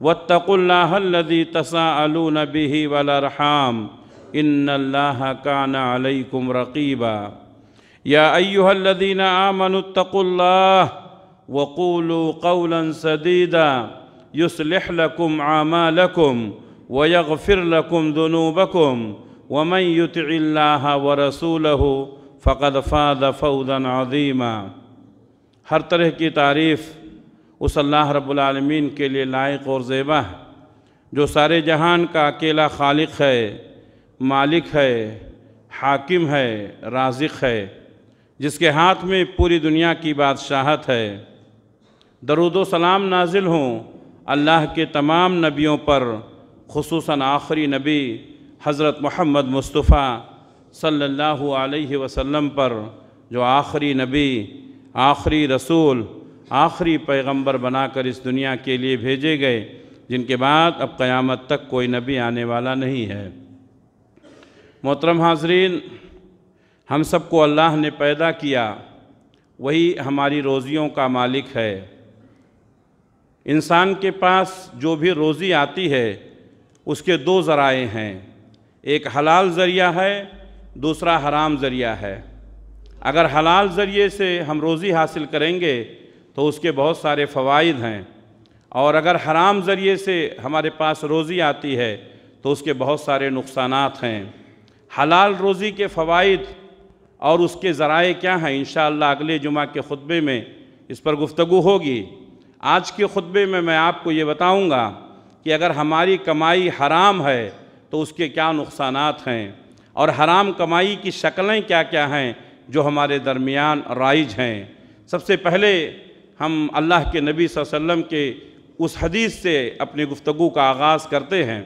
واتقوا الله الذي تساءلون به والارحام ان الله كان عليكم رقيبا يا ايها الذين امنوا اتقوا الله وقولوا قولا سديدا يصلح لكم اعمالكم ويغفر لكم ذنوبكم ومن يطع الله ورسوله فقد فاز فوزا عظيما هر طرح کی تعریف उस अल्लाह रब्लमीन के लिए लायक और ज़ेबा है जो सारे जहान का अकेला खालिक है मालिक है हाकिम है राजिक है जिसके हाथ में पूरी दुनिया की बादशाहत है दरुद सलाम नाजिल हों अल्लाह के तमाम नबियों पर खसूस आखिरी नबी हज़रत महमद मुस्तफ़ा सल्लल्लाहु अलैहि वसल्लम पर जो आखिरी नबी आखिरी रसूल आखिरी पैगंबर बनाकर इस दुनिया के लिए भेजे गए जिनके बाद अब क़यामत तक कोई नबी आने वाला नहीं है मोहतरम हाजरीन हम सबको अल्लाह ने पैदा किया वही हमारी रोज़ियों का मालिक है इंसान के पास जो भी रोज़ी आती है उसके दो ज़राए हैं एक हलाल ज़रिया है दूसरा हराम ज़रिया है अगर हलाल ज़रिए से हम रोज़ी हासिल करेंगे तो उसके बहुत सारे फ़वाद हैं और अगर हराम ज़रिए से हमारे पास रोज़ी आती है तो उसके बहुत सारे नुकसान हैं हलाल रोज़ी के फ़वाद और उसके ज़राए क्या हैं इन अगले जुमा के ख़ुतबे में इस पर गुफ्तु होगी आज के ख़ुतबे में मैं आपको ये बताऊँगा कि अगर हमारी कमाई हराम है तो उसके क्या नुकसान हैं और हराम कमाई की शक्लें क्या क्या हैं जो हमारे दरमियान राइज हैं सबसे पहले हम अल्लाह के नबी वसल्लम के उस हदीस से अपनी गुफ्तु का आगाज़ करते हैं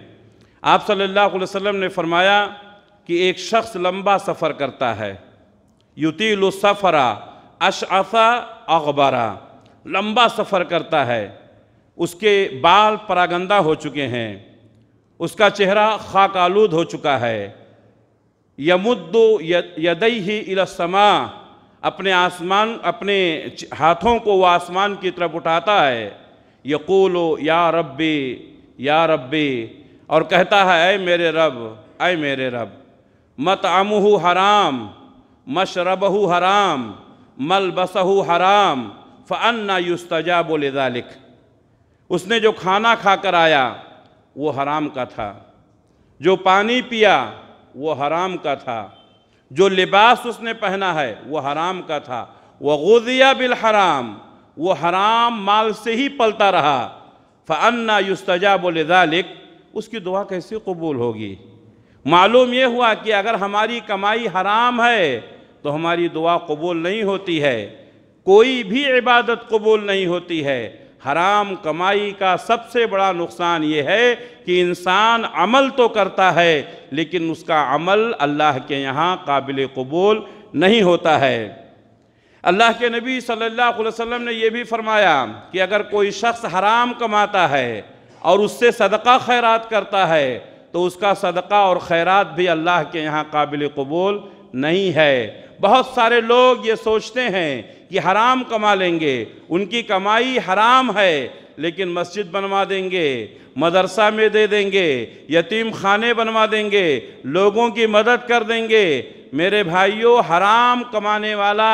आप सल्लल्लाहु अलैहि वसल्लम ने फरमाया कि एक शख्स लंबा सफ़र करता है सफ़रा अशअफ़ा अखबारा लंबा सफ़र करता है उसके बाल परागंदा हो चुके हैं उसका चेहरा खाक आलूद हो चुका है यमुद्दो यदई ही अपने आसमान अपने हाथों को वह आसमान की तरफ उठाता है यकोलो या रब्बी या रब्बी और कहता है अय मेरे रब अय मेरे रब मत आमहू हराम मशरबहू हराम मल बसहू हराम फ़न्ना युस्तजा बोले दालिक उसने जो खाना खा कर आया वो हराम का था जो पानी पिया वो हराम का था जो लिबास उसने पहना है वो हराम का था वह गुजिया बिल हराम वो हराम माल से ही पलता रहा फ़न्ना युस्तजा दालिक उसकी दुआ कैसे कबूल होगी मालूम ये हुआ कि अगर हमारी कमाई हराम है तो हमारी दुआ कबूल नहीं होती है कोई भी इबादत कबूल नहीं होती है हराम कमाई का सबसे बड़ा नुकसान ये है कि इंसान अमल तो करता है लेकिन उसका अमल अल्लाह के यहाँ काबिल कबूल नहीं होता है अल्लाह के नबी सल्लल्लाहु अलैहि वसल्लम ने यह भी फरमाया कि अगर कोई शख्स हराम कमाता है और उससे सदका खैरात करता है तो उसका सदका और खैरात भी अल्लाह के यहाँ काबिल कबूल नहीं है बहुत सारे लोग ये सोचते हैं कि हराम कमा लेंगे उनकी कमाई हराम है लेकिन मस्जिद बनवा देंगे मदरसा में दे देंगे यतीम खाने बनवा देंगे लोगों की मदद कर देंगे मेरे भाइयों हराम कमाने वाला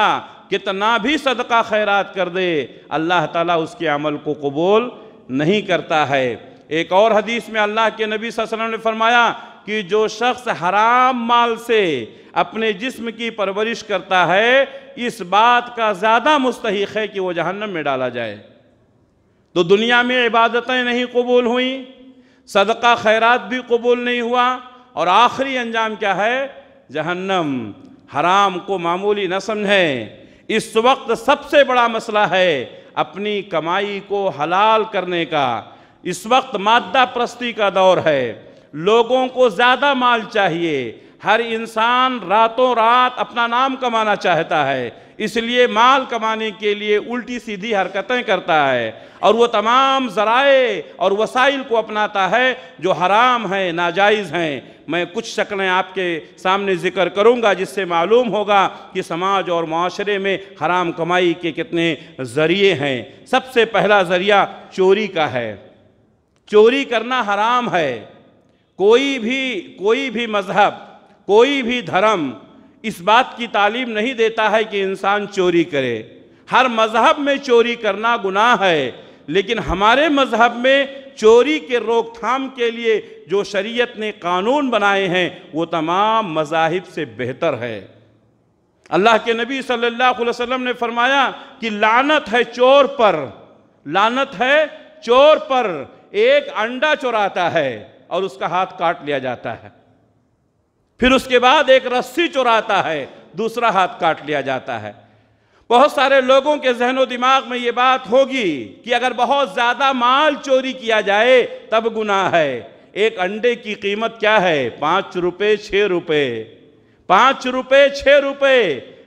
कितना भी सदका खैरात कर दे अल्लाह ताला उसके अमल को कबूल नहीं करता है एक और हदीस में अल्लाह के नबी वसल्लम ने फरमाया कि जो शख्स हराम माल से अपने जिस्म की परवरिश करता है इस बात का ज़्यादा मुस्तक है कि वह जहन्नम में डाला जाए तो दुनिया में इबादतें नहीं कबूल हुई सदका खैरात भी कबूल नहीं हुआ और आखिरी अंजाम क्या है जहन्नम हराम को मामूली न समझें इस वक्त सबसे बड़ा मसला है अपनी कमाई को हलाल करने का इस वक्त मादा प्रस्ती का दौर है लोगों को ज़्यादा माल चाहिए हर इंसान रातों रात अपना नाम कमाना चाहता है इसलिए माल कमाने के लिए उल्टी सीधी हरकतें करता है और वो तमाम जराए और वसाइल को अपनाता है जो हराम हैं नाजायज़ हैं मैं कुछ शक्लें आपके सामने ज़िक्र करूंगा जिससे मालूम होगा कि समाज और माशरे में हराम कमाई के कितने ज़रिए हैं सबसे पहला ज़रिया चोरी का है चोरी करना हराम है कोई भी कोई भी मज़हब कोई भी धर्म इस बात की तालीम नहीं देता है कि इंसान चोरी करे हर मज़हब में चोरी करना गुनाह है लेकिन हमारे मज़हब में चोरी के रोकथाम के लिए जो शरीयत ने कानून बनाए हैं वो तमाम मजाहिब से बेहतर है अल्लाह के नबी सल्लल्लाहु अलैहि वसल्लम ने फरमाया कि लानत है चोर पर लानत है चोर पर एक अंडा चुराता है और उसका हाथ काट लिया जाता है फिर उसके बाद एक रस्सी चुराता है दूसरा हाथ काट लिया जाता है बहुत सारे लोगों के जहनो दिमाग में ये बात होगी कि अगर बहुत ज़्यादा माल चोरी किया जाए तब गुनाह है एक अंडे की कीमत क्या है पांच रुपये छ रुपये पाँच रुपये छ रुपये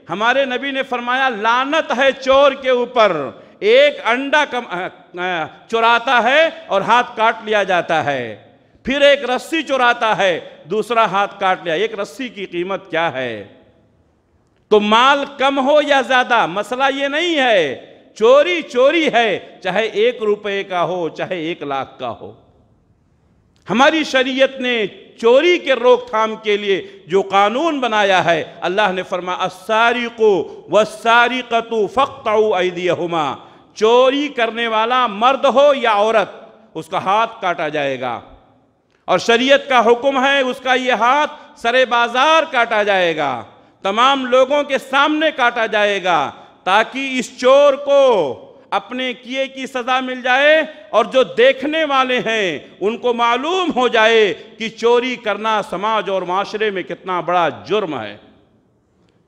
हमारे नबी ने फरमाया लानत है चोर के ऊपर एक अंडा कम चुराता है और हाथ काट लिया जाता है फिर एक रस्सी चुराता है दूसरा हाथ काट लिया एक रस्सी की कीमत क्या है तो माल कम हो या ज्यादा मसला ये नहीं है चोरी चोरी है चाहे एक रुपए का हो चाहे एक लाख का हो हमारी शरीयत ने चोरी के रोकथाम के लिए जो कानून बनाया है अल्लाह ने फरमा असारी को व सारी कतु फ़क्तुमा चोरी करने वाला मर्द हो या औरत उसका हाथ काटा जाएगा और शरीयत का हुक्म है उसका ये हाथ सरे बाजार काटा जाएगा तमाम लोगों के सामने काटा जाएगा ताकि इस चोर को अपने किए की सज़ा मिल जाए और जो देखने वाले हैं उनको मालूम हो जाए कि चोरी करना समाज और माशरे में कितना बड़ा जुर्म है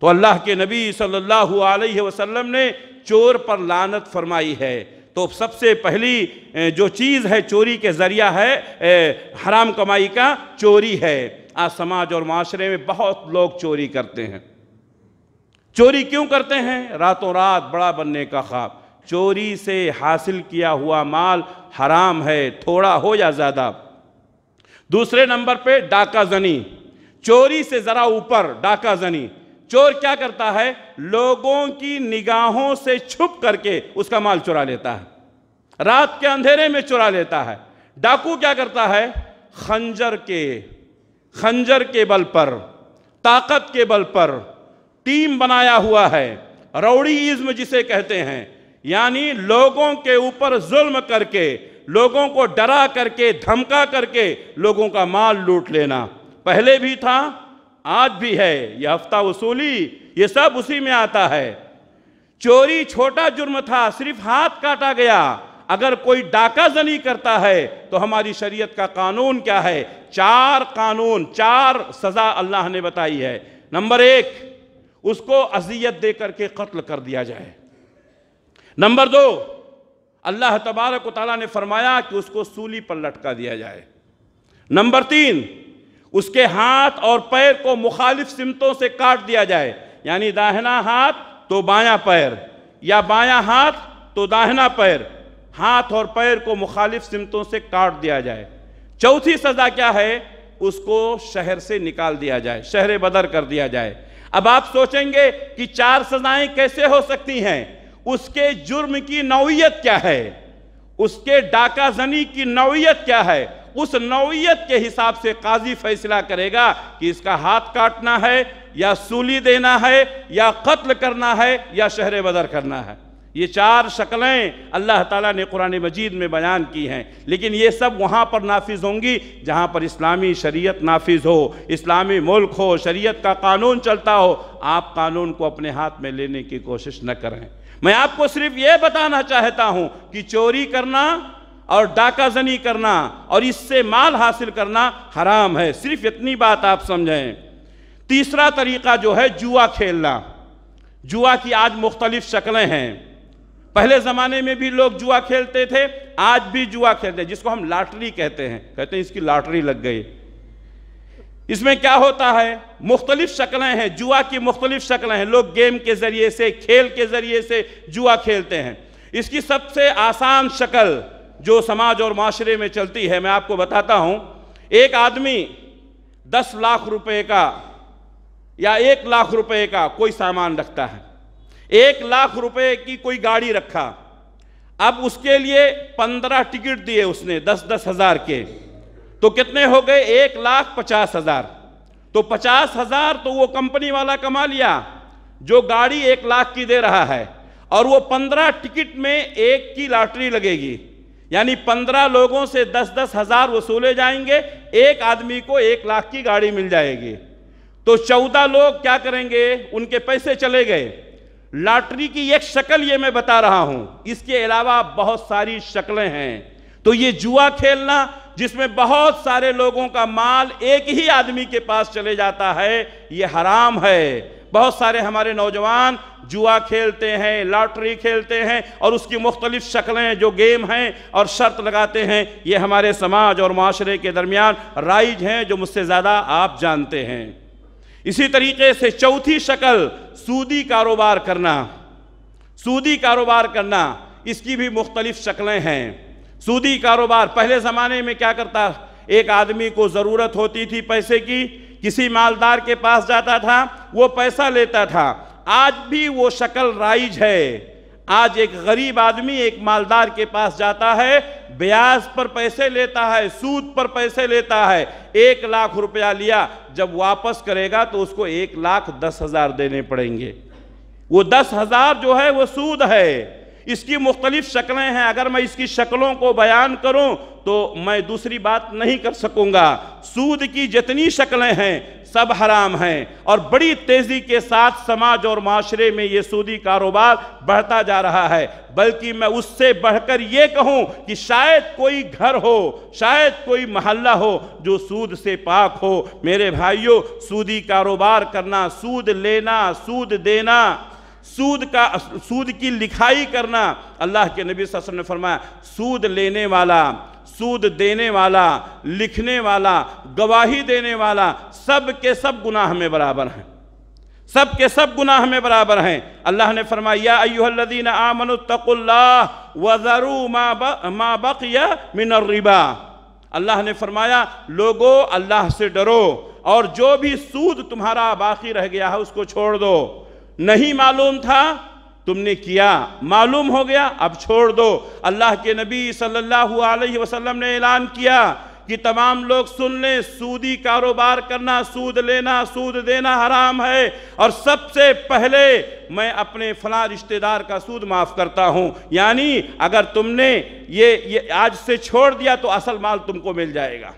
तो अल्लाह के नबी सल्लल्लाहु अलैहि वसल्लम ने चोर पर लानत फरमाई है तो सबसे पहली जो चीज़ है चोरी के ज़रिया है हराम कमाई का चोरी है आज समाज और माशरे में बहुत लोग चोरी करते हैं चोरी क्यों करते हैं रातों रात बड़ा बनने का ख्वाब चोरी से हासिल किया हुआ माल हराम है थोड़ा हो या ज़्यादा दूसरे नंबर पे डाका जनी चोरी से ज़रा ऊपर डाका जनी चोर क्या करता है लोगों की निगाहों से छुप करके उसका माल चुरा लेता है रात के अंधेरे में चुरा लेता है डाकू क्या करता है खंजर के खंजर के बल पर ताकत के बल पर टीम बनाया हुआ है रौड़ी इज्म जिसे कहते हैं यानी लोगों के ऊपर जुल्म करके लोगों को डरा करके धमका करके लोगों का माल लूट लेना पहले भी था आज भी है ये हफ्ता वसूली ये सब उसी में आता है चोरी छोटा जुर्म था सिर्फ हाथ काटा गया अगर कोई डाका जनी करता है तो हमारी शरीयत का कानून क्या है चार कानून चार सजा अल्लाह ने बताई है नंबर एक उसको अजियत दे करके कत्ल कर दिया जाए नंबर दो अल्लाह तबारक ने फरमाया कि उसको सूली पर लटका दिया जाए नंबर तीन उसके हाथ और पैर को मुखालिफ सिमतों से काट दिया जाए यानी दाहिना हाथ तो बायां पैर या बायां हाथ तो दाहिना पैर हाथ और पैर को मुखालिफ सिमतों से काट दिया जाए चौथी सज़ा क्या है उसको शहर से निकाल दिया जाए शहर बदर कर दिया जाए अब आप सोचेंगे कि चार सज़ाएं कैसे हो सकती हैं उसके जुर्म की नौीयत क्या है उसके डाका जनी की नौीयत क्या है उस नौयत के हिसाब से काजी फैसला करेगा कि इसका हाथ काटना है या सूली देना है या कत्ल करना है या शहर बदर करना है ये चार शक्लें अल्लाह ताला ने कुरान मजीद में बयान की हैं लेकिन ये सब वहाँ पर नाफिज होंगी जहाँ पर इस्लामी शरीयत नाफिज हो इस्लामी मुल्क हो शरीयत का कानून चलता हो आप कानून को अपने हाथ में लेने की कोशिश न करें मैं आपको सिर्फ ये बताना चाहता हूँ कि चोरी करना और डाकाजनी करना और इससे माल हासिल करना हराम है सिर्फ इतनी बात आप समझें तीसरा तरीका जो है जुआ खेलना जुआ की आज मुख्तलिफ शक्लें हैं पहले ज़माने में भी लोग जुआ खेलते थे आज भी जुआ खेलते हैं जिसको हम लाटरी कहते हैं कहते हैं इसकी लाटरी लग गई इसमें क्या होता है मुख्तलिफ शक्लें हैं जुआ की मुख्तलिफ शक्लें हैं लोग गेम के ज़रिए से खेल के ज़रिए से जुआ खेलते हैं इसकी सबसे आसान शक्ल जो समाज और माशरे में चलती है मैं आपको बताता हूँ एक आदमी दस लाख रुपए का या एक लाख रुपए का कोई सामान रखता है एक लाख रुपए की कोई गाड़ी रखा अब उसके लिए पंद्रह टिकट दिए उसने दस दस हज़ार के तो कितने हो गए एक लाख पचास हज़ार तो पचास हज़ार तो वो कंपनी वाला कमा लिया जो गाड़ी एक लाख की दे रहा है और वो पंद्रह टिकट में एक की लॉटरी लगेगी यानी पंद्रह लोगों से दस दस हजार वसूले जाएंगे एक आदमी को एक लाख की गाड़ी मिल जाएगी तो चौदह लोग क्या करेंगे उनके पैसे चले गए लॉटरी की एक शक्ल ये मैं बता रहा हूं इसके अलावा बहुत सारी शक्लें हैं तो ये जुआ खेलना जिसमें बहुत सारे लोगों का माल एक ही आदमी के पास चले जाता है ये हराम है बहुत सारे हमारे नौजवान जुआ खेलते हैं लॉटरी खेलते हैं और उसकी मुख्तलिफ शक्लें जो गेम हैं और शर्त लगाते हैं ये हमारे समाज और माशरे के दरमियान राइज हैं जो मुझसे ज़्यादा आप जानते हैं इसी तरीके से चौथी शक्ल सूदी कारोबार करना सूदी कारोबार करना इसकी भी मुख्तलिफ शक्लें हैं सूदी कारोबार पहले ज़माने में क्या करता एक आदमी को ज़रूरत होती थी पैसे की किसी मालदार के पास जाता था वो पैसा लेता था आज भी वो शक्ल राइज है आज एक गरीब आदमी एक मालदार के पास जाता है ब्याज पर पैसे लेता है सूद पर पैसे लेता है एक लाख रुपया लिया जब वापस करेगा तो उसको एक लाख दस हजार देने पड़ेंगे वो दस हजार जो है वो सूद है इसकी मुख्तलिफ शक्लें हैं अगर मैं इसकी शक्लों को बयान करूं तो मैं दूसरी बात नहीं कर सकूंगा सूद की जितनी शक्लें हैं सब हराम हैं और बड़ी तेज़ी के साथ समाज और माशरे में ये सूदी कारोबार बढ़ता जा रहा है बल्कि मैं उससे बढ़कर ये कहूं कि शायद कोई घर हो शायद कोई महल्ला हो जो सूद से पाक हो मेरे भाइयों सूदी कारोबार करना सूद लेना सूद देना सूद का सूद की लिखाई करना अल्लाह के नबी वसल्लम ने फरमाया सूद लेने वाला सूद देने वाला लिखने वाला गवाही देने वाला सब के सब गुनाह में बराबर हैं सब के सब गुनाह में बराबर हैं अल्लाह ने फरमाया अयुहल्लदीन आमन तकुल्ला वज़रू मा बकिया मिनर्रिबा अल्लाह ने फरमाया लोगो अल्लाह से डरो और जो भी सूद तुम्हारा बाकी रह गया है उसको छोड़ दो नहीं मालूम था तुमने किया मालूम हो गया अब छोड़ दो अल्लाह के नबी सल्लल्लाहु अलैहि वसल्लम ने ऐलान किया कि तमाम लोग सुन लें सूदी कारोबार करना सूद लेना सूद देना हराम है और सबसे पहले मैं अपने फला रिश्तेदार का सूद माफ़ करता हूँ यानी अगर तुमने ये ये आज से छोड़ दिया तो असल माल तुमको मिल जाएगा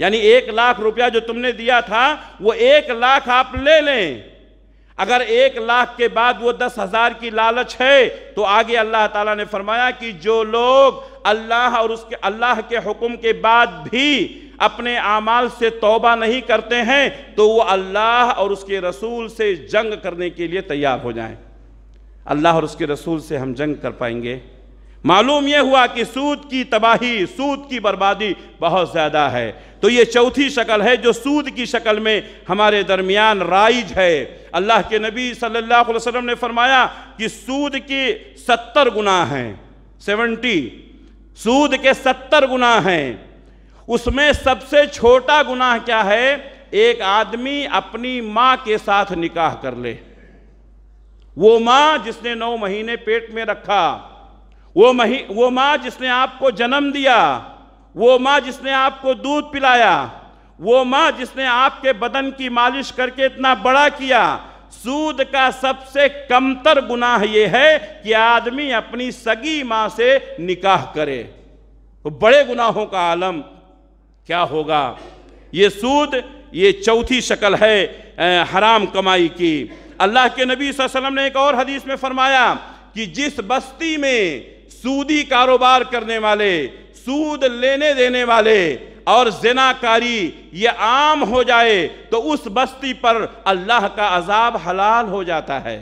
यानी एक लाख रुपया जो तुमने दिया था वो एक लाख आप ले लें अगर एक लाख के बाद वो दस हजार की लालच है तो आगे अल्लाह ताला ने फरमाया कि जो लोग अल्लाह और उसके अल्लाह के हुक्म के बाद भी अपने आमाल से तौबा नहीं करते हैं तो वो अल्लाह और उसके रसूल से जंग करने के लिए तैयार हो जाएं अल्लाह और उसके रसूल से हम जंग कर पाएंगे मालूम यह हुआ कि सूद की तबाही सूद की बर्बादी बहुत ज़्यादा है तो ये चौथी शक्ल है जो सूद की शक्ल में हमारे दरमियान राइज है अल्लाह के नबी सल्लल्लाहु अलैहि वसल्लम ने फरमाया कि सूद के सत्तर गुना हैं सेवेंटी सूद के सत्तर गुना हैं उसमें सबसे छोटा गुनाह क्या है एक आदमी अपनी माँ के साथ निकाह कर ले वो माँ जिसने नौ महीने पेट में रखा वो मही वो माँ जिसने आपको जन्म दिया वो माँ जिसने आपको दूध पिलाया वो माँ जिसने आपके बदन की मालिश करके इतना बड़ा किया सूद का सबसे कमतर गुनाह ये है कि आदमी अपनी सगी माँ से निकाह करे तो बड़े गुनाहों का आलम क्या होगा ये सूद ये चौथी शक्ल है हराम कमाई की अल्लाह के नबी वसल्लम ने एक और हदीस में फरमाया कि जिस बस्ती में सूदी कारोबार करने वाले सूद लेने देने वाले और जनाकारी ये आम हो जाए तो उस बस्ती पर अल्लाह का अजाब हलाल हो जाता है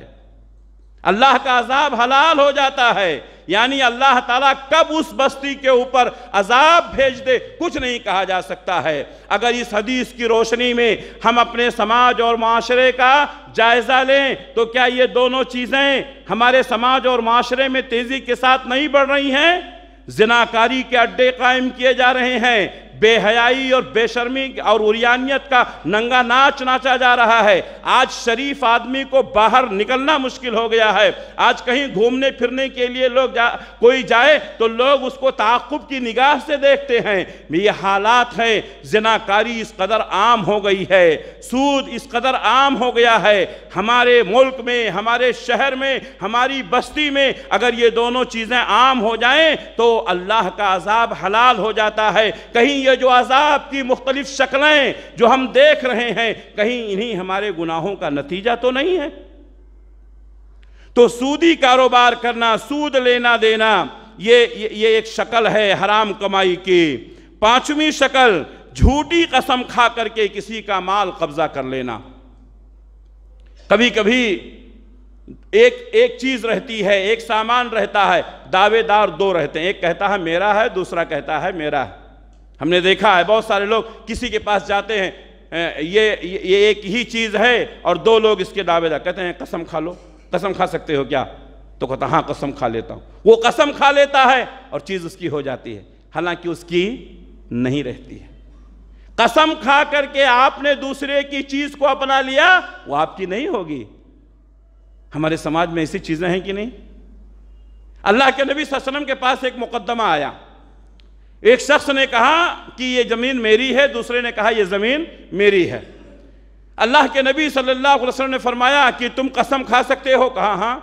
अल्लाह का अजाब हलाल हो जाता है यानी अल्लाह ताला कब उस बस्ती के ऊपर अजाब भेज दे कुछ नहीं कहा जा सकता है अगर इस हदीस की रोशनी में हम अपने समाज और माशरे का जायज़ा लें तो क्या ये दोनों चीज़ें हमारे समाज और माशरे में तेज़ी के साथ नहीं बढ़ रही हैं जिनाकारी के अड्डे कायम किए जा रहे हैं बेहयाई और बेशर्मी और उरियानियत का नंगा नाच नाचा जा रहा है आज शरीफ आदमी को बाहर निकलना मुश्किल हो गया है आज कहीं घूमने फिरने के लिए लोग जा कोई जाए तो लोग उसको ताकुब की निगाह से देखते हैं ये हालात हैं जनाकारी इस कदर आम हो गई है सूद इस कदर आम हो गया है हमारे मुल्क में हमारे शहर में हमारी बस्ती में अगर ये दोनों चीज़ें आम हो जाएँ तो अल्लाह का अजाब हलाल हो जाता है कहीं ये ये जो अजाब की मुख्तलिफ शक्लें जो हम देख रहे हैं कहीं इन्हीं हमारे गुनाहों का नतीजा तो नहीं है तो सूदी कारोबार करना सूद लेना देना ये ये, ये एक शक्ल है हराम कमाई की पांचवी शक्ल झूठी कसम खा करके किसी का माल कब्जा कर लेना कभी कभी एक एक चीज रहती है एक सामान रहता है दावेदार दो रहते हैं एक कहता है मेरा है दूसरा कहता है मेरा है हमने देखा है बहुत सारे लोग किसी के पास जाते हैं ये ये एक ही चीज़ है और दो लोग इसके दावेदार कहते हैं कसम खा लो कसम खा सकते हो क्या तो कहता हाँ कसम खा लेता हूं वो कसम खा लेता है और चीज़ उसकी हो जाती है हालांकि उसकी नहीं रहती है कसम खा करके आपने दूसरे की चीज़ को अपना लिया वो आपकी नहीं होगी हमारे समाज में ऐसी चीज़ें हैं कि नहीं अल्लाह के नबी सलम के पास एक मुकदमा आया एक शख्स ने कहा कि ये ज़मीन मेरी है दूसरे ने कहा ये ज़मीन मेरी है अल्लाह के नबी सल्लल्लाहु अलैहि वसल्लम ने फरमाया कि तुम कसम खा सकते हो कहा हाँ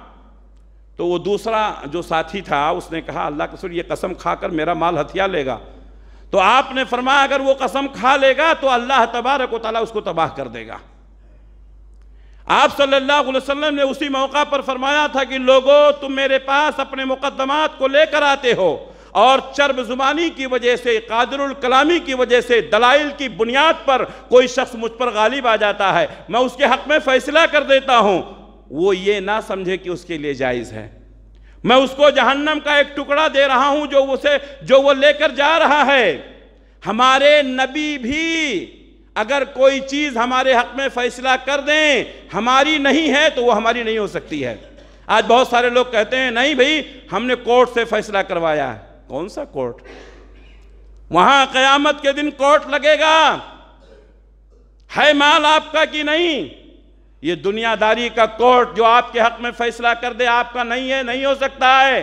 तो वो दूसरा जो साथी था उसने कहा अल्लाह के ये कसम खाकर मेरा माल हथिया लेगा तो आपने फरमाया अगर वो कसम खा लेगा तो अल्लाह तबारक वाली उसको तबाह कर देगा आप सल्लल्लाहु अलैहि वसल्लम ने उसी मौका पर फरमाया था कि लोगों तुम मेरे पास अपने मुकदमात को लेकर आते हो और चर्ब जुबानी की वजह से कादरुल कलामी की वजह से दलाइल की बुनियाद पर कोई शख्स मुझ पर गालिब आ जाता है मैं उसके हक में फैसला कर देता हूँ वो ये ना समझे कि उसके लिए जायज़ है मैं उसको जहन्नम का एक टुकड़ा दे रहा हूँ जो उसे जो वो लेकर जा रहा है हमारे नबी भी अगर कोई चीज़ हमारे हक में फैसला कर दें हमारी नहीं है तो वो हमारी नहीं हो सकती है आज बहुत सारे लोग कहते हैं नहीं भाई हमने कोर्ट से फैसला करवाया है कौन सा कोर्ट वहां कयामत के दिन कोर्ट लगेगा है माल आपका कि नहीं ये दुनियादारी का कोर्ट जो आपके हक में फैसला कर दे आपका नहीं है नहीं हो सकता है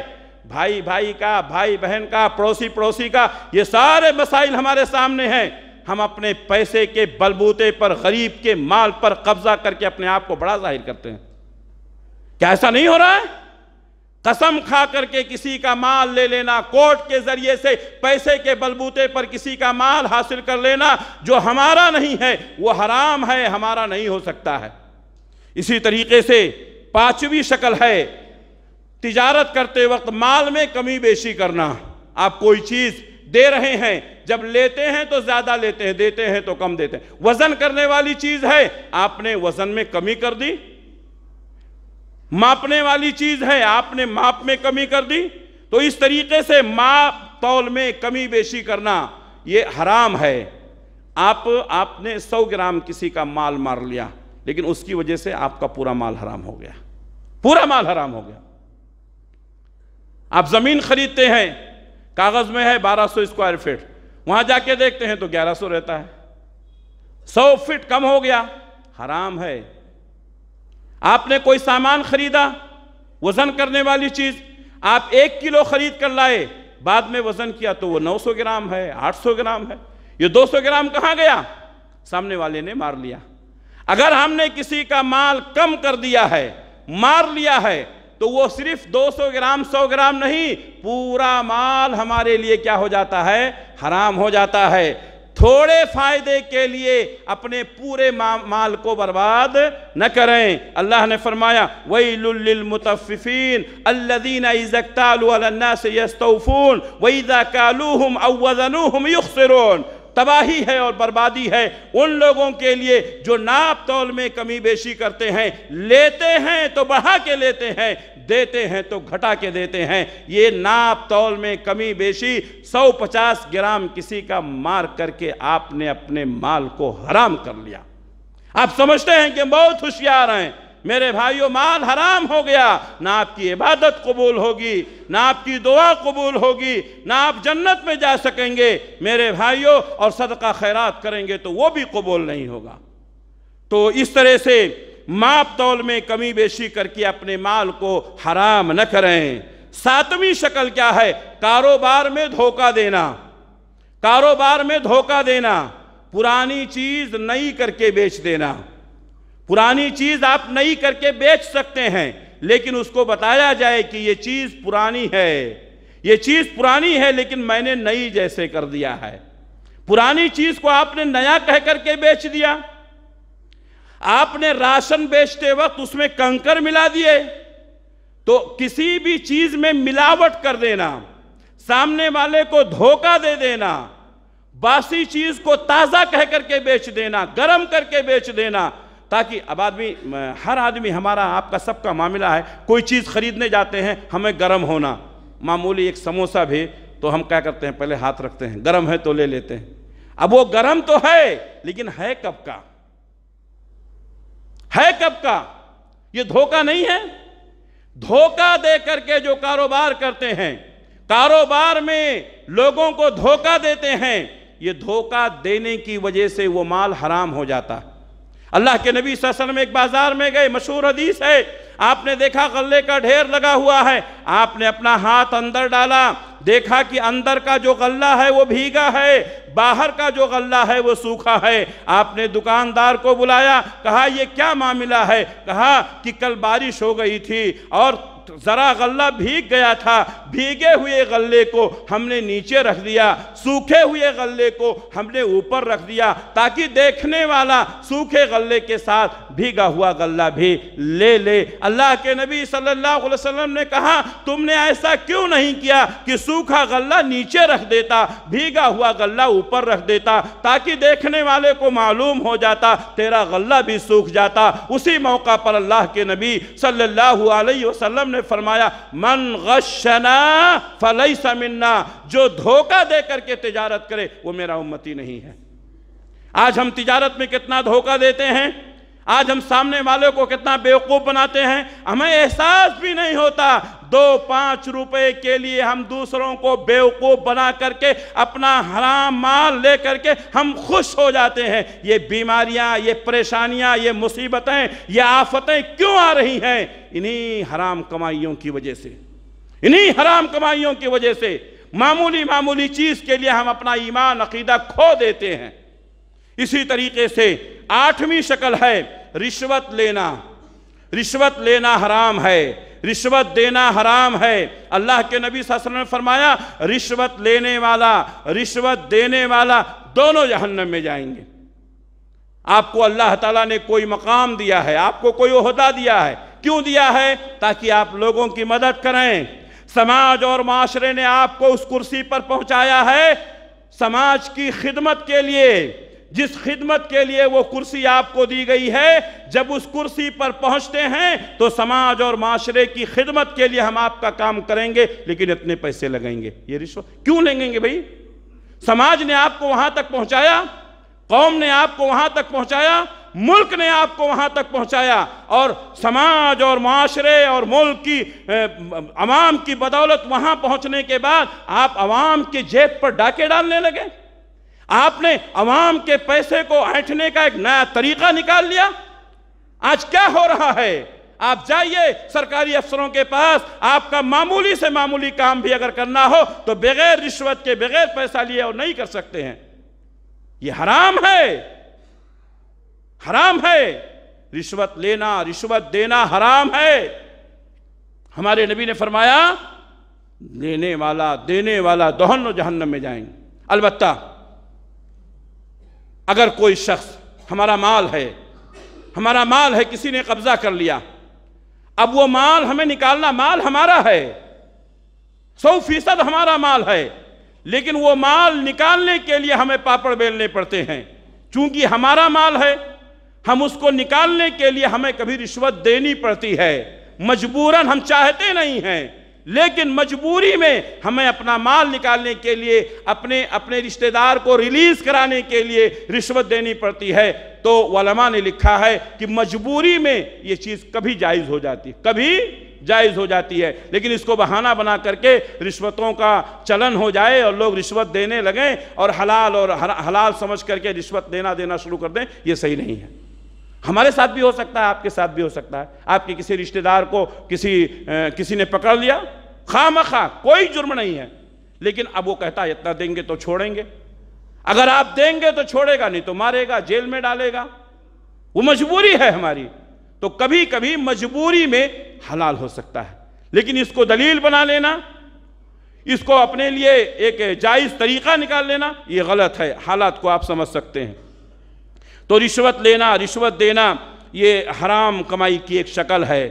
भाई भाई का भाई बहन का पड़ोसी पड़ोसी का ये सारे मसाइल हमारे सामने हैं हम अपने पैसे के बलबूते पर गरीब के माल पर कब्जा करके अपने आप को बड़ा जाहिर करते हैं क्या ऐसा नहीं हो रहा है कसम खा करके किसी का माल ले लेना कोर्ट के जरिए से पैसे के बलबूते पर किसी का माल हासिल कर लेना जो हमारा नहीं है वो हराम है हमारा नहीं हो सकता है इसी तरीके से पांचवी शक्ल है तिजारत करते वक्त माल में कमी बेशी करना आप कोई चीज़ दे रहे हैं जब लेते हैं तो ज़्यादा लेते हैं देते हैं तो कम देते हैं वज़न करने वाली चीज़ है आपने वज़न में कमी कर दी मापने वाली चीज है आपने माप में कमी कर दी तो इस तरीके से माप तौल में कमी बेशी करना ये हराम है आप आपने सौ ग्राम किसी का माल मार लिया लेकिन उसकी वजह से आपका पूरा माल हराम हो गया पूरा माल हराम हो गया आप जमीन खरीदते हैं कागज में है 1200 स्क्वायर फीट वहां जाके देखते हैं तो 1100 रहता है 100 फीट कम हो गया हराम है आपने कोई सामान खरीदा वजन करने वाली चीज़ आप एक किलो खरीद कर लाए बाद में वजन किया तो वो 900 ग्राम है 800 ग्राम है ये 200 ग्राम कहाँ गया सामने वाले ने मार लिया अगर हमने किसी का माल कम कर दिया है मार लिया है तो वो सिर्फ 200 ग्राम 100 ग्राम नहीं पूरा माल हमारे लिए क्या हो जाता है हराम हो जाता है थोड़े फायदे के लिए अपने पूरे मा, माल को बर्बाद न करें अल्लाह ने फरमाया वही मुतफ़िफ़ीन अल्लादीन इजकता से यस्तफ़ून वईदा कालूहम अवजनूहम युखसरून तबाही है और बर्बादी है उन लोगों के लिए जो नाप तौल में कमी बेशी करते हैं लेते हैं तो बढ़ा के लेते हैं देते हैं तो घटा के देते हैं ये नाप तौल में कमी बेशी 150 ग्राम किसी का मार करके आपने अपने माल को हराम कर लिया आप समझते हैं कि बहुत होशियार हैं मेरे भाइयों माल हराम हो गया ना आपकी इबादत कबूल होगी ना आपकी दुआ कबूल होगी ना आप जन्नत में जा सकेंगे मेरे भाइयों और सदका खैरात करेंगे तो वो भी कबूल नहीं होगा तो इस तरह से माप तौल में कमी बेशी करके अपने माल को हराम न करें सातवीं शक्ल क्या है कारोबार में धोखा देना कारोबार में धोखा देना पुरानी चीज नई करके बेच देना पुरानी चीज आप नई करके बेच सकते हैं लेकिन उसको बताया जाए कि ये चीज पुरानी है ये चीज पुरानी है लेकिन मैंने नई जैसे कर दिया है पुरानी चीज को आपने नया कह करके बेच दिया आपने राशन बेचते वक्त उसमें कंकर मिला दिए तो किसी भी चीज में मिलावट कर देना सामने वाले को धोखा दे देना बासी चीज को ताजा कह करके बेच देना गर्म करके बेच देना ताकि अब आदमी हर आदमी हमारा आपका सबका मामला है कोई चीज़ खरीदने जाते हैं हमें गर्म होना मामूली एक समोसा भी तो हम क्या करते हैं पहले हाथ रखते हैं गर्म है तो ले लेते हैं अब वो गर्म तो है लेकिन है कब का है कब का ये धोखा नहीं है धोखा दे करके जो कारोबार करते हैं कारोबार में लोगों को धोखा देते हैं ये धोखा देने की वजह से वो माल हराम हो जाता है अल्लाह के नबी वसल्लम एक बाजार में गए मशहूर हदीस है आपने देखा गले का ढेर लगा हुआ है आपने अपना हाथ अंदर डाला देखा कि अंदर का जो गला है वो भीगा है बाहर का जो गला है वो सूखा है आपने दुकानदार को बुलाया कहा ये क्या मामला है कहा कि कल बारिश हो गई थी और ज़रा गला भीग गया था भीगे हुए गल्ले को हमने नीचे रख दिया सूखे हुए गले को हमने ऊपर रख दिया ताकि देखने वाला सूखे गले के साथ भीगा हुआ गला भी ले ले अल्लाह के नबी सल्लल्लाहु अलैहि वसल्लम ने कहा तुमने ऐसा क्यों नहीं किया कि सूखा गला नीचे रख देता भीगा हुआ गला ऊपर रख देता ताकि देखने वाले को मालूम हो जाता तेरा गला भी सूख जाता उसी मौका पर अल्लाह के नबी सल्लल्लाहु अलैहि वसल्लम ने फरमाया मन गशना फलई समन्ना जो धोखा दे करके तजारत करे वो मेरा उम्मती नहीं है आज हम तिजारत में कितना धोखा देते हैं आज हम सामने वालों को कितना बेवकूफ़ बनाते हैं हमें एहसास भी नहीं होता दो पांच रुपए के लिए हम दूसरों को बेवकूफ बना करके अपना हराम माल लेकर के हम खुश हो जाते हैं ये बीमारियां ये परेशानियां ये मुसीबतें ये आफतें क्यों आ रही हैं इन्हीं हराम कमाइयों की वजह से इन्हीं हराम कमाइयों की वजह से मामूली मामूली चीज के लिए हम अपना ईमान अकीदा खो देते हैं इसी तरीके से आठवीं शक्ल है रिश्वत लेना रिश्वत लेना हराम है रिश्वत देना हराम है अल्लाह के नबी वसल्लम ने फरमाया रिश्वत लेने वाला रिश्वत देने वाला दोनों जहन्नम में जाएंगे आपको अल्लाह ताला ने कोई मकाम दिया है आपको कोई अहदा दिया है क्यों दिया है ताकि आप लोगों की मदद करें समाज और माशरे ने आपको उस कुर्सी पर पहुंचाया है समाज की खिदमत के लिए जिस खिदमत के लिए वो कुर्सी आपको दी गई है जब उस कुर्सी पर पहुंचते हैं तो समाज और माशरे की खिदमत के लिए हम आपका काम करेंगे लेकिन इतने पैसे लगेंगे ये रिश्वत क्यों लेंगे भाई समाज ने आपको वहां तक पहुंचाया कौम ने आपको वहां तक पहुंचाया मुल्क ने आपको वहां तक पहुंचाया और समाज और माशरे और मुल्क की अवाम की बदौलत वहां पहुंचने के बाद आप अवाम के जेब पर डाके डालने लगे आपने अवाम के पैसे को ऐठने का एक नया तरीका निकाल लिया आज क्या हो रहा है आप जाइए सरकारी अफसरों के पास आपका मामूली से मामूली काम भी अगर करना हो तो बगैर रिश्वत के बगैर पैसा लिए और नहीं कर सकते हैं यह हराम है हराम है रिश्वत लेना रिश्वत देना हराम है हमारे नबी ने फरमाया लेने वाला देने वाला दोहन जहन्नम में जाएंगे अलबत्ता अगर कोई शख्स हमारा माल है हमारा माल है किसी ने कब्जा कर लिया अब वो माल हमें निकालना माल हमारा है सौ फीसद हमारा माल है लेकिन वो माल निकालने के लिए हमें पापड़ बेलने पड़ते हैं क्योंकि हमारा माल है हम उसको निकालने के लिए हमें कभी रिश्वत देनी पड़ती है मजबूरन हम चाहते नहीं हैं लेकिन मजबूरी में हमें अपना माल निकालने के लिए अपने अपने रिश्तेदार को रिलीज कराने के लिए रिश्वत देनी पड़ती है तो वलमा ने लिखा है कि मजबूरी में ये चीज़ कभी जायज़ हो जाती कभी जायज़ हो जाती है लेकिन इसको बहाना बना करके रिश्वतों का चलन हो जाए और लोग रिश्वत देने लगें और हलाल और हलाल समझ करके रिश्वत देना देना शुरू कर दें ये सही नहीं है हमारे साथ भी हो सकता है आपके साथ भी हो सकता है आपके किसी रिश्तेदार को किसी ए, किसी ने पकड़ लिया खा खा कोई जुर्म नहीं है लेकिन अब वो कहता है इतना देंगे तो छोड़ेंगे अगर आप देंगे तो छोड़ेगा नहीं तो मारेगा जेल में डालेगा वो मजबूरी है हमारी तो कभी कभी मजबूरी में हलाल हो सकता है लेकिन इसको दलील बना लेना इसको अपने लिए एक जायज़ तरीक़ा निकाल लेना ये गलत है हालात को आप समझ सकते हैं तो रिश्वत लेना रिश्वत देना ये हराम कमाई की एक शक्ल है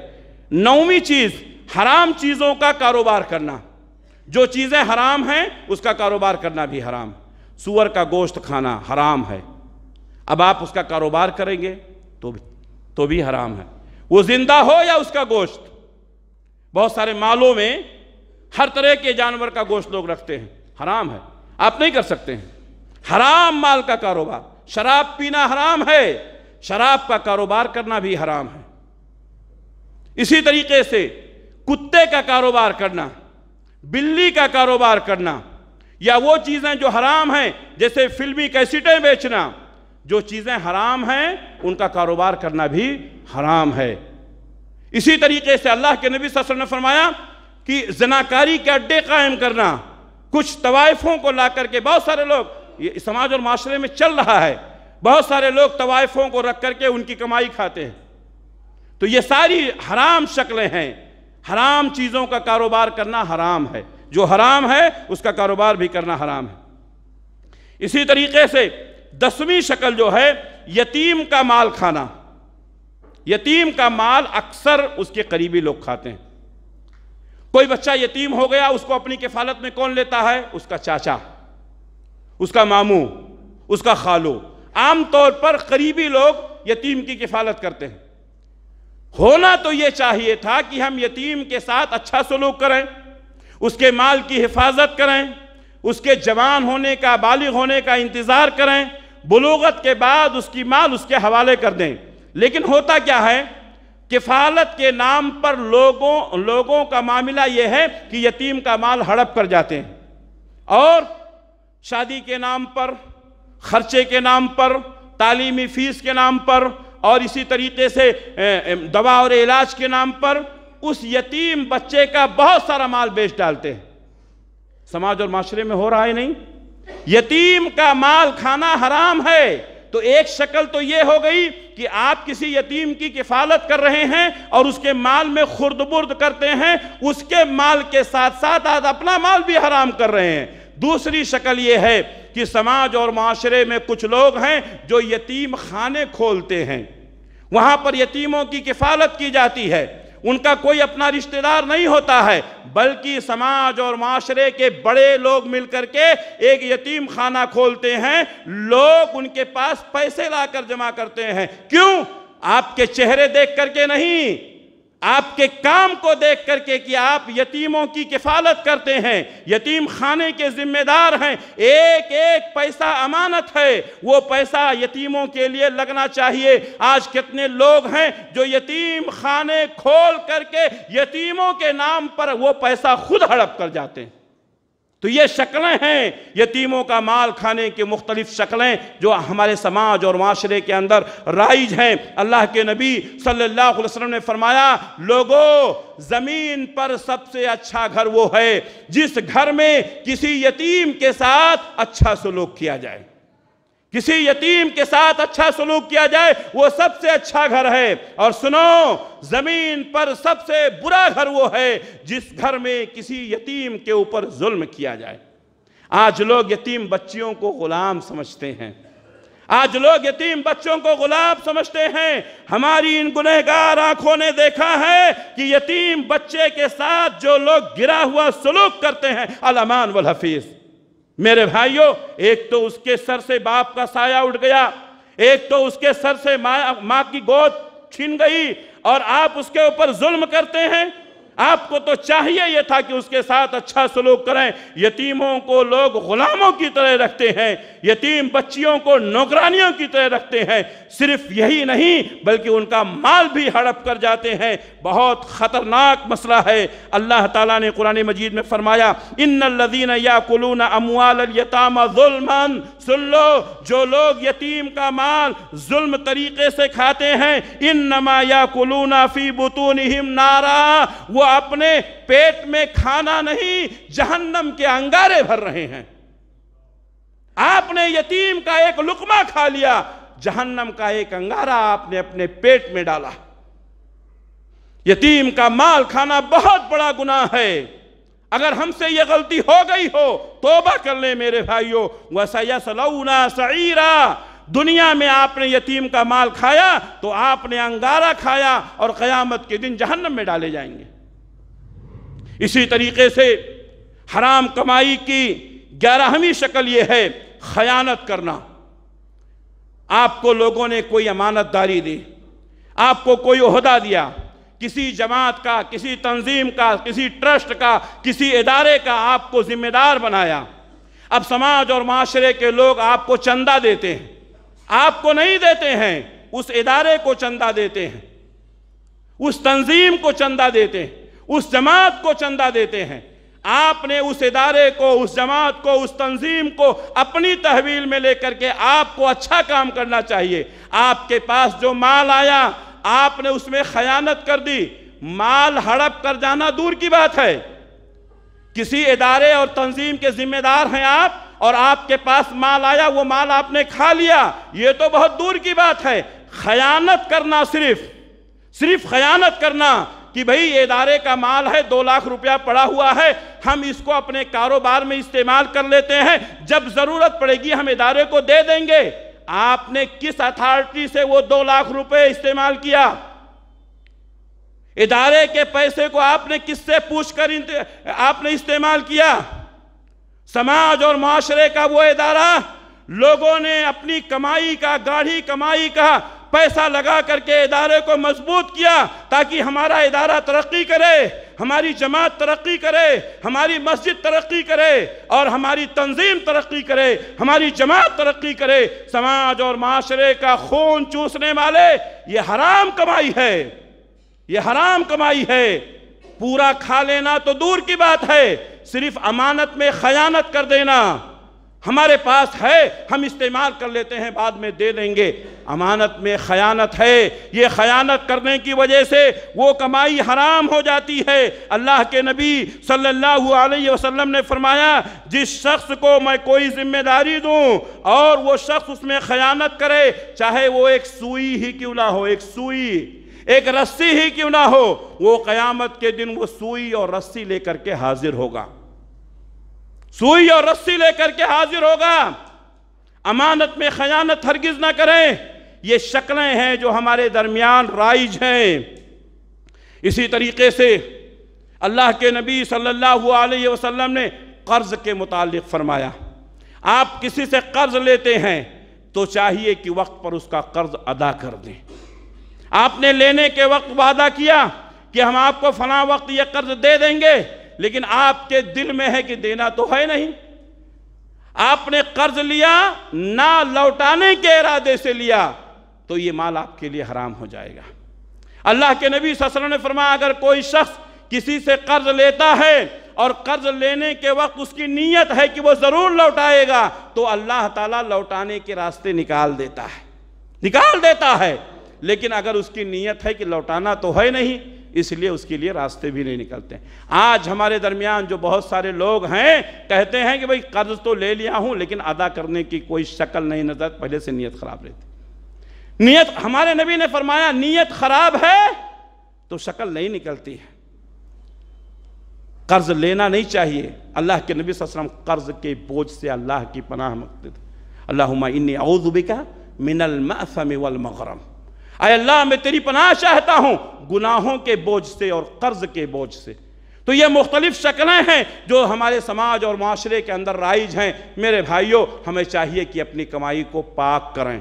नौवीं चीज़ हराम चीज़ों का कारोबार करना जो चीज़ें हराम हैं उसका कारोबार करना भी हराम सुअर का गोश्त खाना हराम है अब आप उसका कारोबार करेंगे तो भी तो भी हराम है वो जिंदा हो या उसका गोश्त बहुत सारे मालों में हर तरह के जानवर का गोश्त लोग रखते हैं हराम है आप नहीं कर सकते हैं हराम माल का कारोबार शराब पीना हराम है शराब का कारोबार करना भी हराम है इसी तरीके से कुत्ते का कारोबार करना बिल्ली का कारोबार करना या वो चीज़ें जो हराम हैं जैसे फिल्मी कैसेटें बेचना जो चीज़ें हराम हैं उनका कारोबार करना भी हराम है इसी तरीके से अल्लाह के नबी वसल्लम ने फरमाया कि जनाकारी के अड्डे कायम करना कुछ तवाइफों को ला करके बहुत सारे लोग ये समाज और माशरे में चल रहा है बहुत सारे लोग तवाइफों को रख करके उनकी कमाई खाते हैं तो ये सारी हराम शक्लें हैं हराम चीज़ों का कारोबार करना हराम है जो हराम है उसका कारोबार भी करना हराम है इसी तरीके से दसवीं शक्ल जो है यतीम का माल खाना यतीम का माल अक्सर उसके करीबी लोग खाते हैं कोई बच्चा यतीम हो गया उसको अपनी किफालत में कौन लेता है उसका चाचा उसका मामू उसका खालो आम तौर पर करीबी लोग यतीम की किफालत करते हैं होना तो ये चाहिए था कि हम यतीम के साथ अच्छा सलूक करें उसके माल की हिफाजत करें उसके जवान होने का बालिग होने का इंतज़ार करें बलूगत के बाद उसकी माल उसके हवाले कर दें लेकिन होता क्या है किफालत के नाम पर लोगों लोगों का मामला यह है कि यतीम का माल हड़प कर जाते हैं और शादी के नाम पर खर्चे के नाम पर तालीमी फीस के नाम पर और इसी तरीके से दवा और इलाज के नाम पर उस यतीम बच्चे का बहुत सारा माल बेच डालते हैं समाज और माशरे में हो रहा है नहीं यतीम का माल खाना हराम है तो एक शक्ल तो यह हो गई कि आप किसी यतीम की किफालत कर रहे हैं और उसके माल में खुर्द बुर्द करते हैं उसके माल के साथ साथ आप अपना माल भी हराम कर रहे हैं दूसरी शक्ल ये है कि समाज और माशरे में कुछ लोग हैं जो यतीम खाने खोलते हैं वहाँ पर यतीमों की किफालत की जाती है उनका कोई अपना रिश्तेदार नहीं होता है बल्कि समाज और माशरे के बड़े लोग मिलकर के एक यतीम खाना खोलते हैं लोग उनके पास पैसे लाकर जमा करते हैं क्यों आपके चेहरे देख करके नहीं आपके काम को देख करके कि आप यतीमों की किफालत करते हैं यतीम खाने के जिम्मेदार हैं एक एक पैसा अमानत है वो पैसा यतीमों के लिए लगना चाहिए आज कितने लोग हैं जो यतीम खाने खोल करके यतीमों के नाम पर वो पैसा खुद हड़प कर जाते हैं तो ये शक्लें हैं यतीमों का माल खाने की मुख्तलिफ शक्लें जो हमारे समाज और माशरे के अंदर राइज हैं अल्लाह के नबी सल्लल्लाहु अलैहि वसल्लम ने फरमाया लोगों ज़मीन पर सबसे अच्छा घर वो है जिस घर में किसी यतीम के साथ अच्छा सलूक किया जाए किसी यतीम के साथ अच्छा सलूक किया जाए वो सबसे अच्छा घर है और सुनो जमीन पर सबसे बुरा घर वो है जिस घर में किसी यतीम के ऊपर जुल्म किया जाए आज लोग यतीम बच्चियों को गुलाम समझते हैं आज लोग यतीम बच्चों को गुलाम समझते हैं हमारी इन गुनहगार आंखों ने देखा है कि यतीम बच्चे के साथ जो लोग गिरा हुआ सलूक करते हैं अलमान वल हफीज़ मेरे भाइयों एक तो उसके सर से बाप का साया उठ गया एक तो उसके सर से माँ माँ की गोद छीन गई और आप उसके ऊपर जुल्म करते हैं आपको तो चाहिए यह था कि उसके साथ अच्छा सलूक करें यतीमों को लोग गुलामों की तरह रखते हैं यतीम बच्चियों को नौकरानियों की तरह रखते हैं सिर्फ यही नहीं बल्कि उनका माल भी हड़प कर जाते हैं बहुत ख़तरनाक मसला है अल्लाह ताला ने कुरान मजीद में फरमाया इन लदीन या कुलून अमवालतामा सुन लो जो लोग यतीम का माल जुल्म तरीके से खाते हैं इन नमा या कुलूना फी बुतून नारा वो अपने पेट में खाना नहीं जहन्नम के अंगारे भर रहे हैं आपने यतीम का एक लुकमा खा लिया जहन्नम का एक अंगारा आपने अपने पेट में डाला यतीम का माल खाना बहुत बड़ा गुनाह है अगर हमसे ये गलती हो गई हो तोबा कर ले मेरे भाइयों सलौना सईरा दुनिया में आपने यतीम का माल खाया तो आपने अंगारा खाया और क़यामत के दिन जहन्नम में डाले जाएंगे इसी तरीके से हराम कमाई की ग्यारहवीं शक्ल ये है खयानत करना आपको लोगों ने कोई अमानतदारी दी आपको कोई अहदा दिया किसी जमात का किसी तंजीम का किसी ट्रस्ट का किसी इदारे का आपको जिम्मेदार बनाया अब समाज और माशरे के लोग आपको चंदा देते हैं आपको नहीं देते हैं उस इदारे को चंदा देते हैं उस तंजीम को चंदा देते हैं उस जमात को चंदा देते हैं आपने उस इदारे को उस जमात को उस तंजीम को अपनी तहवील में लेकर के आपको अच्छा काम करना चाहिए आपके पास जो माल आया आपने उसमें खयानत कर दी माल हड़प कर जाना दूर की बात है किसी इदारे और तंजीम के जिम्मेदार हैं आप और आपके पास माल आया वो माल आपने खा लिया ये तो बहुत दूर की बात है खयानत करना सिर्फ सिर्फ खयानत करना कि भाई ये इदारे का माल है दो लाख रुपया पड़ा हुआ है हम इसको अपने कारोबार में इस्तेमाल कर लेते हैं जब जरूरत पड़ेगी हम इदारे को दे देंगे आपने किस अथॉरिटी से वो दो लाख रुपए इस्तेमाल किया इदारे के पैसे को आपने किससे पूछ कर आपने इस्तेमाल किया समाज और माशरे का वो इदारा लोगों ने अपनी कमाई का गाढ़ी कमाई का पैसा लगा करके इदारे को मजबूत किया ताकि हमारा इदारा तरक्की करे हमारी जमात तरक्की करे हमारी मस्जिद तरक्की करे और हमारी तंजीम तरक्की करे हमारी जमात तरक्की करे समाज और माशरे का खून चूसने वाले ये हराम कमाई है ये हराम कमाई है पूरा खा लेना तो दूर की बात है सिर्फ अमानत में खयानत कर देना हमारे पास है हम इस्तेमाल कर लेते हैं बाद में दे देंगे अमानत में खयानत है ये खयानत करने की वजह से वो कमाई हराम हो जाती है अल्लाह के नबी सल्लल्लाहु अलैहि वसल्लम ने फरमाया जिस शख्स को मैं कोई जिम्मेदारी दूं और वो शख्स उसमें खयानत करे चाहे वो एक सुई ही क्यों ना हो एक सुई एक रस्सी ही क्यों ना हो वो क़यामत के दिन वो सुई और रस्सी लेकर के हाजिर होगा सुई और रस्सी लेकर के हाजिर होगा अमानत में खयानत हरगिज ना करें ये शक्लें हैं जो हमारे दरमियान राइज हैं इसी तरीके से अल्लाह के नबी सल्लल्लाहु अलैहि वसल्लम ने कर्ज के मुतालिक फरमाया आप किसी से कर्ज लेते हैं तो चाहिए कि वक्त पर उसका कर्ज अदा कर दें आपने लेने के वक्त वादा किया कि हम आपको फला वक्त यह कर्ज दे देंगे लेकिन आपके दिल में है कि देना तो है नहीं आपने कर्ज लिया ना लौटाने के इरादे से लिया तो ये माल आपके लिए हराम हो जाएगा अल्लाह के नबी वसल्लम ने फरमाया अगर कोई शख्स किसी से कर्ज लेता है और कर्ज लेने के वक्त उसकी नीयत है कि वो ज़रूर लौटाएगा तो अल्लाह ताला लौटाने के रास्ते निकाल देता है निकाल देता है लेकिन अगर उसकी नीयत है कि लौटाना तो है नहीं इसलिए उसके लिए रास्ते भी नहीं निकलते आज हमारे दरमियान जो बहुत सारे लोग हैं कहते हैं कि भाई कर्ज तो ले लिया हूं लेकिन अदा करने की कोई शक्ल नहीं नजर पहले से नीयत खराब रहती नीयत हमारे नबी ने फरमाया नीयत खराब है तो शक्ल नहीं निकलती है कर्ज लेना नहीं चाहिए अल्लाह के नबी वसम कर्ज के बोझ से अल्लाह की पनाह मांगते थे अल्लाह इन्नी अउजुबिका मिनल मसम वल मगरम आए अल्लाह मैं तेरी पनाह चाहता हूँ गुनाहों के बोझ से और कर्ज के बोझ से तो ये मुख्तलिफ शक्लें हैं जो हमारे समाज और माशरे के अंदर राइज हैं मेरे भाइयों हमें चाहिए कि अपनी कमाई को पाक करें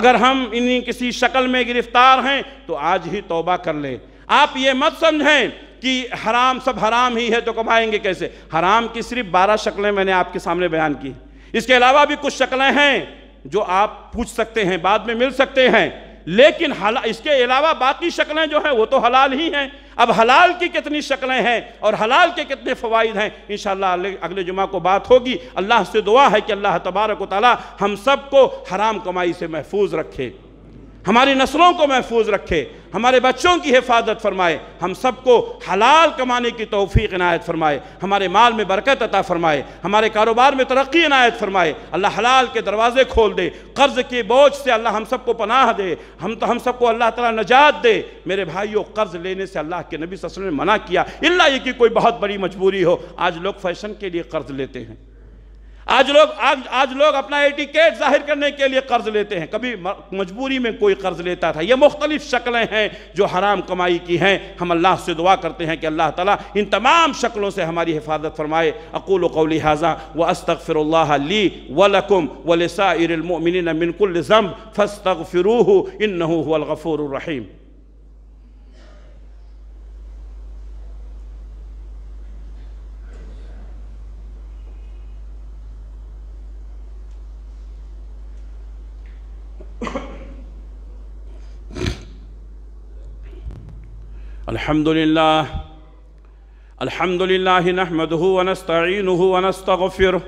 अगर हम इन्हीं किसी शक्ल में गिरफ्तार हैं तो आज ही तोबा कर लें आप ये मत समझें कि हराम सब हराम ही है तो कमाएंगे कैसे हराम की सिर्फ बारह शक्लें मैंने आपके सामने बयान की इसके अलावा भी कुछ शक्लें हैं जो आप पूछ सकते हैं बाद में मिल सकते हैं लेकिन इसके अलावा बाकी शक्लें जो हैं वो तो हलाल ही हैं अब हलाल की कितनी शक्लें हैं और हलाल के कितने फ़वाद हैं इन अगले जुमा को बात होगी अल्लाह से दुआ है कि अल्लाह तबारक ताली हम सबको हराम कमाई से महफूज रखे हमारी नस्लों को महफूज रखे हमारे बच्चों की हिफाजत फरमाए हम सबको हलाल कमाने की तोफ़ी इनायत फरमाए हमारे माल में बरकत अता फरमाए हमारे कारोबार में तरक्की इनायत फरमाए अल्लाह हलाल के दरवाजे खोल दे कर्ज़ के बोझ से अल्लाह हम सबको पनाह दे हम तो हम सबको अल्लाह तला नजात दे मेरे भाइयों कर्ज़ लेने से अल्लाह के नबी वसल्लम ने मना किया इल्ला ये कि कोई बहुत बड़ी मजबूरी हो आज लोग फैशन के लिए कर्ज़ लेते हैं आज लोग आज आज लोग अपना एटिकेट जाहिर करने के लिए कर्ज लेते हैं कभी मजबूरी में कोई कर्ज लेता था ये मुख्तलिफ शक्लें हैं जो हराम कमाई की हैं हम अल्लाह से दुआ करते हैं कि अल्लाह ताला इन तमाम शक्लों से हमारी हिफाजत फरमाए अकूल कौली हाजा व अस्तफ़िर ली वलकुम वलसामिन मिनकुल ज़म्ब फ़िरूह इन नहूलगफ़ूर रहीम الحمد لله الحمد لله نحمده ونستعينه ونستغفره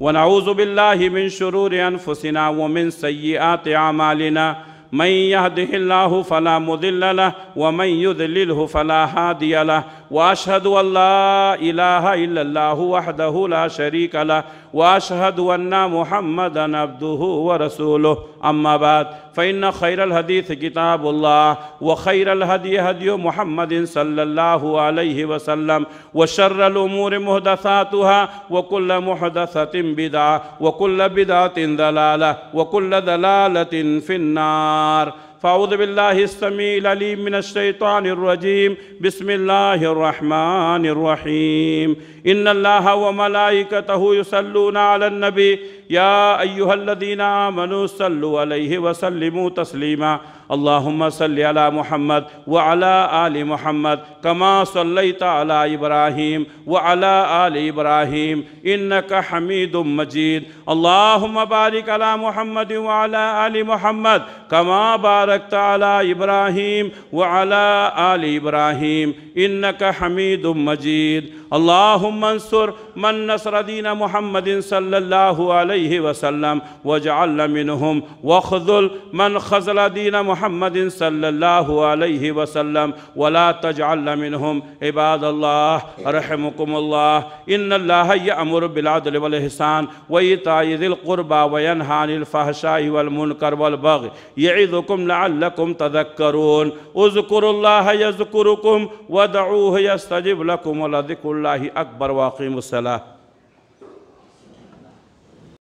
ونعوذ بالله من شرور أنفسنا ومن سيئات أعمالنا من يهده الله فلا مضل له ومن يذلله فلا هادي له واشهد ان لا اله الا الله وحده لا شريك له واشهد ان محمدا عبده ورسوله اما بعد فان خير الحديث كتاب الله وخير الهدي هدي محمد صلى الله عليه وسلم وشر الامور محدثاتها وكل محدثه بدعه وكل بدعه ضلاله وكل ضلاله في النار فأعوذ بالله السميع العليم من الشيطان الرجيم بسم الله الرحمن الرحيم إن الله وملائكته يصلون على النبي या अयुहल्लदीना मनुसल्लि वसलम तस्लिमा अल्लाम सल्ला महमद व अला आल महमद कमा सल्ला इब्राहिम व अला आल इब्राहिम इन का हमीद मजीद अल्लाम बारिक अला महमद व अला आल महमद कमा बारक तला इब्राहिम व अला आल इब्राहिम इन का हमीद मजीद अल्लाम मंसुर मन नसरदीन महमद عليه وسلم واجعلنا منهم واخذل من خذل دين محمد صلى الله عليه وسلم ولا تجعلنا منهم عباد الله رحمكم الله إن الله يأمر بالعدل والإحسان وإيتاء ذي القربى وينهى عن الفحشاء والمنكر والبغي يعظكم لعلكم تذكرون اذكروا الله يذكركم ودعوه يستجب لكم ولذكر الله أكبر واقيموا الصلاة